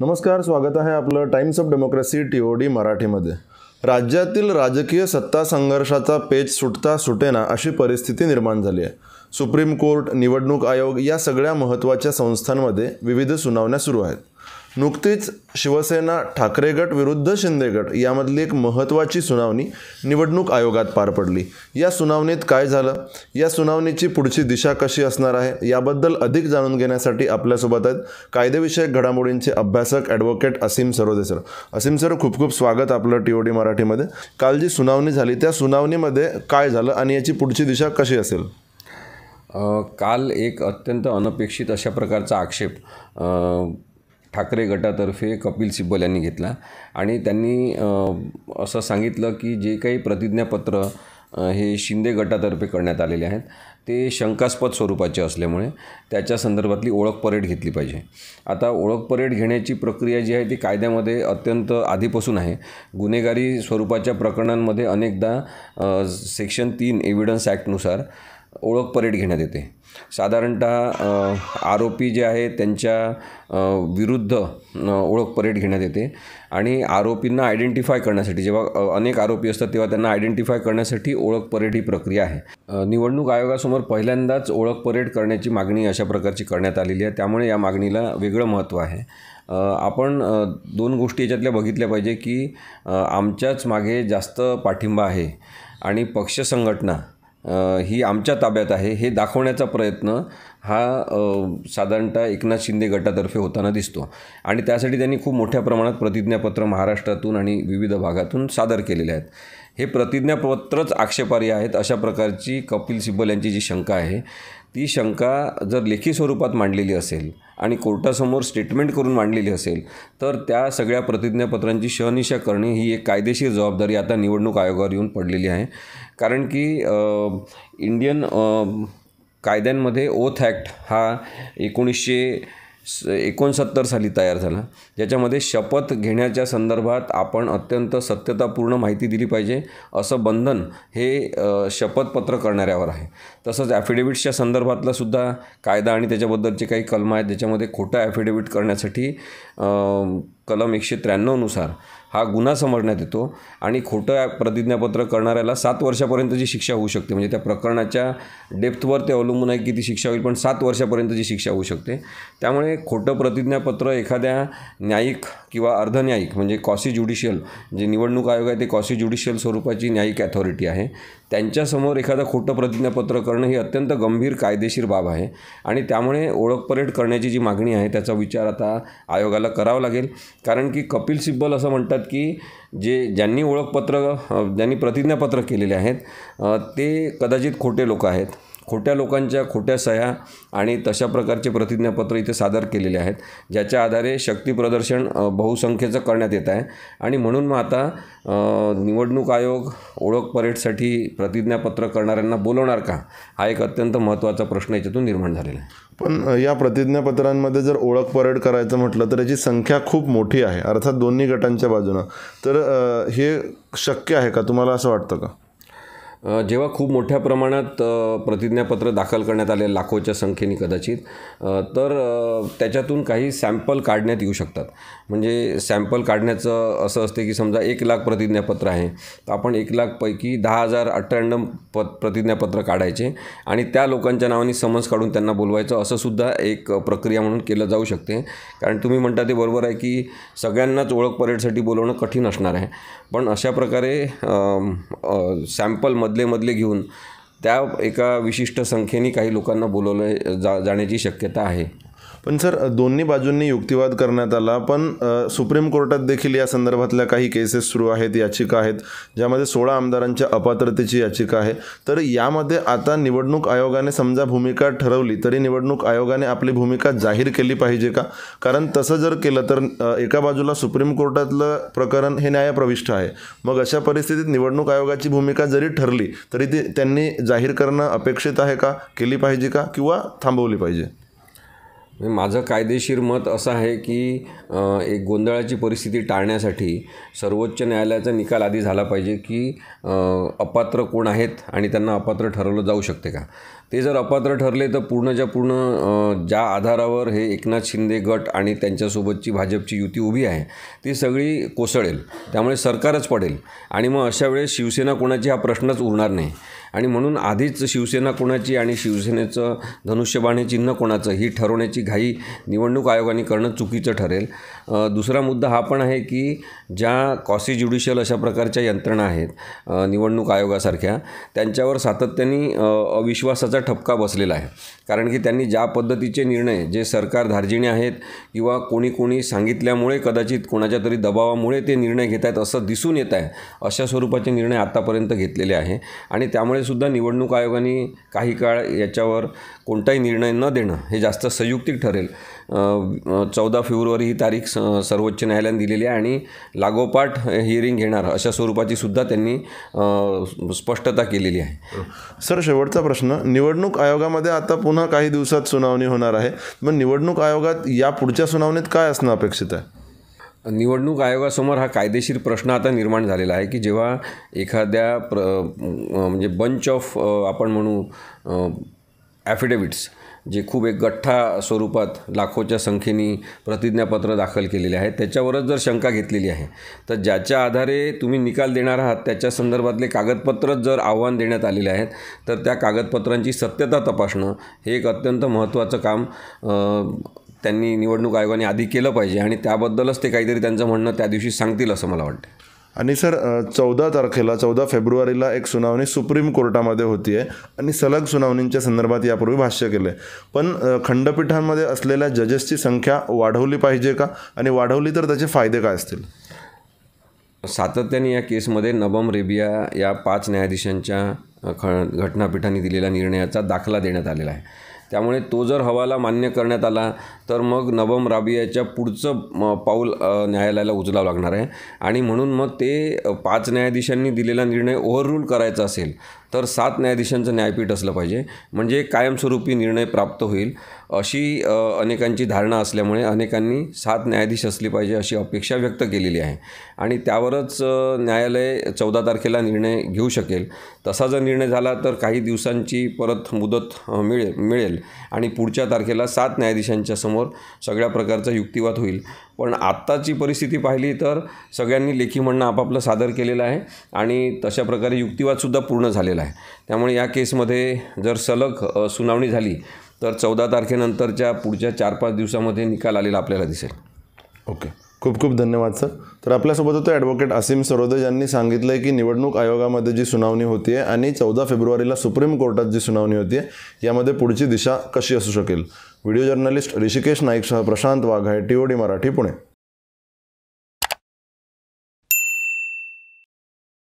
नमस्कार स्वागत आहे आपलं Times of Democracy T O D मराठीमध्ये राज्यातील राजकीय सत्ता संघर्षाचा पेच सुटता सुटेना अशी परिस्थिती निर्माण झाली आहे सुप्रीम कोर्ट निवडणूक आयोग या सगळ्या महत्त्वाच्या संस्थांमध्ये विविध सुनावण्या सुरू आहेत नुकतीच शिवसेना ठाकरे गट विरुद्ध शिंदे गट यामधली एक महत्त्वाची सुनावणी निवडणूक आयोगात पार पडली या सुनावणीत काय झालं या सुनावणीची पुढची दिशा कशी असणार आहे याबद्दल अधिक जाणून घेण्यासाठी आपल्यासोबत आहेत कायदेविषयक घडामोडींचे अभ्यासक advocate Asim Sarode sir Asim sir खूप खूप स्वागत आपलं टी ओ डी मराठीमध्ये काल जी सुनावणी झाली त्या सुनावणीमध्ये काय झालं आणि याची पुढची दिशा कशी असेल काल एक अत्यंत अनपेक्षित अशा प्रकारचा आक्षेप ठाकरे गटातर्फे कपिल सिब्बल यांनी घेतला आणि त्यांनी असं सांगितलं की जे काही प्रतिज्ञापत्र हे शिंदे गटातर्फे करण्यात आलेले आहेत ते शंकास्पद स्वरूपाचे असल्यामुळे त्याच्या संदर्भातली ओळख परेड घेतली पाहिजे आता ओळख परेड घेण्याची प्रक्रिया जी आहे ती कायद्यामध्ये अत्यंत आधीपासून आहे गुन्हेगारी स्वरूपाच्या प्रकरणांमध्ये अनेकदा सेक्शन तीन एव्हिडन्स ॲक्टनुसार ओळख परेड घेण्यात येते साधारणत आरोपी जे आहे त्यांच्या विरुद्ध ओळख परेड घेण्यात येते आणि आरोपींना आयडेंटिफाय करण्यासाठी जेव्हा अनेक आरोपी असतात तेव्हा त्यांना आयडेंटिफाय करण्यासाठी ओळख परेड ही प्रक्रिया आहे निवडणूक आयोगासमोर पहिल्यांदाच ओळख परेड करण्याची मागणी अशा प्रकारची करण्यात आलेली आहे त्यामुळे या मागणीला वेगळं महत्त्व आहे आपण दोन गोष्टी याच्यातल्या बघितल्या पाहिजे की आमच्याच मागे जास्त पाठिंबा आहे आणि पक्ष संघटना ही आमच्या ताब्यात आहे हे दाखवण्याचा प्रयत्न हा साधारणतः एकनाथ शिंदे गटातर्फे होताना दिसतो आणि त्यासाठी त्यांनी खूप मोठ्या प्रमाणात प्रतिज्ञापत्र महाराष्ट्रातून आणि विविध भागातून सादर केलेले आहेत हे प्रतिज्ञापत्रच आक्षेपार्ह आहेत अशा प्रकारची कपिल सिब्बल यांची जी शंका आहे ती शंका जर लेखी स्वरूपात मांडलेली असेल आणि कोर्टासमोर स्टेटमेंट करून मांडलेली असेल तर त्या सगळ्या प्रतिज्ञापत्रांची शहनिशा करणे ही एक कायदेशीर जबाबदारी आता निवडणूक आयोगावर येऊन पडलेली आहे कारण की इंडियन कायद्यांमध्ये ओथ ॲक्ट हा एकोणीसशे एकोणसत्तर साली तयार झाला ज्याच्यामध्ये शपथ घेण्याच्या संदर्भात आपण अत्यंत सत्यतापूर्ण माहिती दिली पाहिजे असं बंधन हे शपथपत्र करणाऱ्यावर आहे तसंच ॲफिडेविट्सच्या संदर्भातला सुद्धा कायदा आणि त्याच्याबद्दलचे काही कलम आहेत ज्याच्यामध्ये खोटं ॲफिडेविट करण्यासाठी कलम एकशे त्र्याण्णवनुसार हा गुन्हा समजण्यात येतो आणि खोटं प्रतिज्ञापत्र करणाऱ्याला सात वर्षापर्यंतची शिक्षा होऊ शकते म्हणजे त्या प्रकरणाच्या डेप्थवर ते अवलंबून आहे की ती शिक्षा होईल पण सात वर्षापर्यंतची शिक्षा होऊ शकते त्यामुळे खोटं प्रतिज्ञापत्र एखाद्या न्यायिक किंवा अर्धन्यायिक म्हणजे कॉसी ज्युडिशियल जे निवडणूक आयोग आहे ते कॉसी ज्युडिशियल स्वरूपाची न्यायिक अथॉरिटी आहे त्यांच्यासमोर एखादं खोटं प्रतिज्ञापत्र करणं ही अत्यंत गंभीर कायदेशीर बाब आहे आणि त्यामुळे ओळख करण्याची जी मागणी आहे त्याचा विचार आता आयोगाला करावा लागेल कारण की कपिल सिब्बल असं म्हणतात की जे ज्यांनी ओळखपत्र ज्यांनी प्रतिज्ञापत्र केलेले आहेत ते कदाचित खोटे लोक आहेत खोट्या लोकांच्या खोट्या सह्या आणि तशा प्रकारचे प्रतिज्ञापत्र इथे सादर केलेले आहेत ज्याच्या आधारे शक्तीप्रदर्शन बहुसंख्येचं करण्यात येत आहे आणि म्हणून मग आता निवडणूक आयोग ओळख परेडसाठी प्रतिज्ञापत्र करणाऱ्यांना बोलवणार का हा एक अत्यंत महत्त्वाचा प्रश्न याच्यातून निर्माण झालेला आहे पण या प्रतिज्ञापत्रांमध्ये जर ओळख परेड करायचं म्हटलं तर याची संख्या खूप मोठी आहे अर्थात दोन्ही गटांच्या बाजूनं तर हे शक्य आहे का तुम्हाला असं वाटतं का जेव्हा खूप मोठ्या प्रमाणात प्रतिज्ञापत्र दाखल करण्यात आले लाखोच्या संख्येने कदाचित तर त्याच्यातून काही सॅम्पल काढण्यात येऊ शकतात म्हणजे सॅम्पल काढण्याचं असं असते की समजा एक लाख प्रतिज्ञापत्र आहे तर आपण एक लाखपैकी दहा हजार अठ्ठ्याण्णव प प्रतिज्ञापत्र काढायचे आणि त्या लोकांच्या नावाने समज काढून त्यांना बोलवायचं असं सुद्धा एक प्रक्रिया म्हणून केलं जाऊ शकते कारण तुम्ही म्हणता ते बरोबर आहे की सगळ्यांनाच ओळख परेडसाठी बोलवणं कठीण असणार आहे पण अशा प्रकारे सॅम्पलमध्ये मधले मधले घेऊन त्या एका विशिष्ट संख्येने काही लोकांना बोलवलं जा जाण्याची शक्यता आहे पण सर दोन्ही बाजूंनी युक्तिवाद करण्यात आला पण सुप्रीम कोर्टात देखील या संदर्भातल्या काही केसेस सुरू आहेत याचिका आहेत ज्यामध्ये सोळा आमदारांच्या अपात्रतेची याचिका आहे तर यामध्ये आता निवडणूक आयोगाने समजा भूमिका ठरवली तरी निवडणूक आयोगाने आपली भूमिका जाहीर केली पाहिजे का कारण तसं जर केलं तर एका बाजूला सुप्रीम कोर्टातलं प्रकरण हे न्यायप्रविष्ट आहे मग अशा परिस्थितीत निवडणूक आयोगाची भूमिका जरी ठरली तरी ती त्यांनी जाहीर करणं अपेक्षित आहे का केली पाहिजे का किंवा थांबवली पाहिजे म्हणजे माझं कायदेशीर मत असं आहे की एक गोंधळाची परिस्थिती टाळण्यासाठी सर्वोच्च न्यायालयाचा निकाल आधी झाला पाहिजे की अपात्र कोण आहेत आणि त्यांना अपात्र ठरवलं जाऊ शकते का ते जर अपात्र ठरले तर पूर्णच्या पूर्ण ज्या आधारावर हे एकनाथ शिंदे गट आणि त्यांच्यासोबतची भाजपची युती उभी आहे ती सगळी कोसळेल त्यामुळे सरकारच पडेल आणि मग अशा वेळेस शिवसेना कोणाची हा प्रश्नच उरणार नाही आणि म्हणून आधीच शिवसेना कोणाची आणि शिवसेनेचं धनुष्यबाण चिन्ह कोणाचं ही ठरवण्याची घाई निवडणूक आयोगाने करणं चुकीचं ठरेल दुसरा मुद्दा हा पण आहे की ज्या कॉसी ज्युडिशियल अशा प्रकारच्या यंत्रणा आहेत निवडणूक आयोगासारख्या त्यांच्यावर सातत्याने अविश्वासाचा ठपका बसलेला आहे कारण की त्यांनी ज्या पद्धतीचे निर्णय जे सरकार धार्जिणी आहेत किंवा कोणी कोणी सांगितल्यामुळे कदाचित कोणाच्या तरी दबावामुळे ते निर्णय घेत आहेत असं दिसून येत आहे अशा स्वरूपाचे निर्णय आतापर्यंत घेतलेले आहे आणि त्यामुळे सुद्धा निवडणूक आयोगाने काही काळ याच्यावर कोणताही निर्णय न देणं हे जास्त संयुक्तिक ठरेल चौदा फेब्रुवारी ही तारीख स सर्वोच्च न्यायालयाने दिलेली आहे आणि लागोपाठ हिअरिंग घेणार अशा स्वरूपाची सुद्धा त्यांनी स्पष्टता केलेली आहे सर शेवटचा प्रश्न निवडणूक आयोगामध्ये आता पुन्हा काही दिवसात सुनावणी होणार आहे मग निवडणूक आयोगात या पुढच्या सुनावणीत काय असणं अपेक्षित आहे निवडणूक आयोगासमोर हा कायदेशीर प्रश्न आता निर्माण झालेला आहे की जेव्हा एखाद्या प्र म्हणजे बंच ऑफ आपण म्हणू ॲफिडेविट्स जे खूप एक गठ्ठा स्वरूपात लाखोच्या संख्येने प्रतिज्ञापत्र दाखल केलेले आहेत त्याच्यावरच जर शंका घेतलेली आहे तर ज्याच्या आधारे तुम्ही निकाल देणार आहात त्याच्या संदर्भातले कागदपत्रच जर आव्हान देण्यात आलेले आहेत तर त्या कागदपत्रांची सत्यता तपासणं हे एक अत्यंत महत्त्वाचं काम त्यांनी निवडणूक आयोगाने आधी केलं पाहिजे आणि त्याबद्दलच ते काहीतरी त्यांचं म्हणणं त्या दिवशी सांगतील असं मला वाटतं आणि सर चौदा तारखेला चौदा फेब्रुवारीला एक सुनावणी सुप्रीम कोर्टामध्ये होती आहे आणि सलग सुनावणींच्या संदर्भात यापूर्वी भाष्य केलं आहे पण खंडपीठांमध्ये असलेल्या जजेसची संख्या वाढवली पाहिजे का आणि वाढवली तर त्याचे फायदे काय असतील सातत्याने या केसमध्ये नबम रेबिया या पाच न्यायाधीशांच्या ख घटनापीठाने दिलेल्या निर्णयाचा दाखला देण्यात आलेला आहे त्यामुळे तो जर हवाला मान्य करण्यात आला तर मग नवम राबियाच्या पुढचं पाऊल न्यायालयाला उचलावं लागणार आहे आणि म्हणून मग ते पाच न्यायाधीशांनी दिलेला निर्णय ओव्हररूल करायचा असेल तर सात न्यायाधीशांचं न्यायपीठ असलं पाहिजे म्हणजे कायमस्वरूपी निर्णय प्राप्त होईल अशी अनेकांची धारणा असल्यामुळे अनेकांनी सात न्यायाधीश असली पाहिजे अशी अपेक्षा व्यक्त केलेली आहे आणि त्यावरच न्यायालय चौदा तारखेला निर्णय घेऊ शकेल तसा जर निर्णय झाला तर काही दिवसांची परत मुदत मिळेल मिळेल आणि पुढच्या तारखेला सात न्यायाधीशांच्या समोर सगळ्या प्रकारचा युक्तिवाद होईल पण आत्ताची परिस्थिती पाहिली तर सगळ्यांनी लेखी म्हणणं आपापलं सादर केलेलं आहे आणि तशा प्रकारे युक्तिवादसुद्धा पूर्ण झालेला झालेला आहे त्यामुळे या केसमध्ये जर सलग सुनावणी झाली तर चौदा तारखेनंतरच्या पुढच्या चार पाच दिवसामध्ये निकाल आलेला आपल्याला दिसेल ओके खूप खूप धन्यवाद सर तर आपल्यासोबत होतं ॲडव्होकेट असीम सरोदे यांनी सांगितलं आहे की निवडणूक आयोगामध्ये जी सुनावणी होती आहे आणि चौदा फेब्रुवारीला सुप्रीम कोर्टात जी सुनावणी होती आहे यामध्ये पुढची दिशा कशी असू शकेल व्हिडिओ जर्नलिस्ट ऋषिकेश नाईकसह प्रशांत वाघ आहे टी मराठी पुणे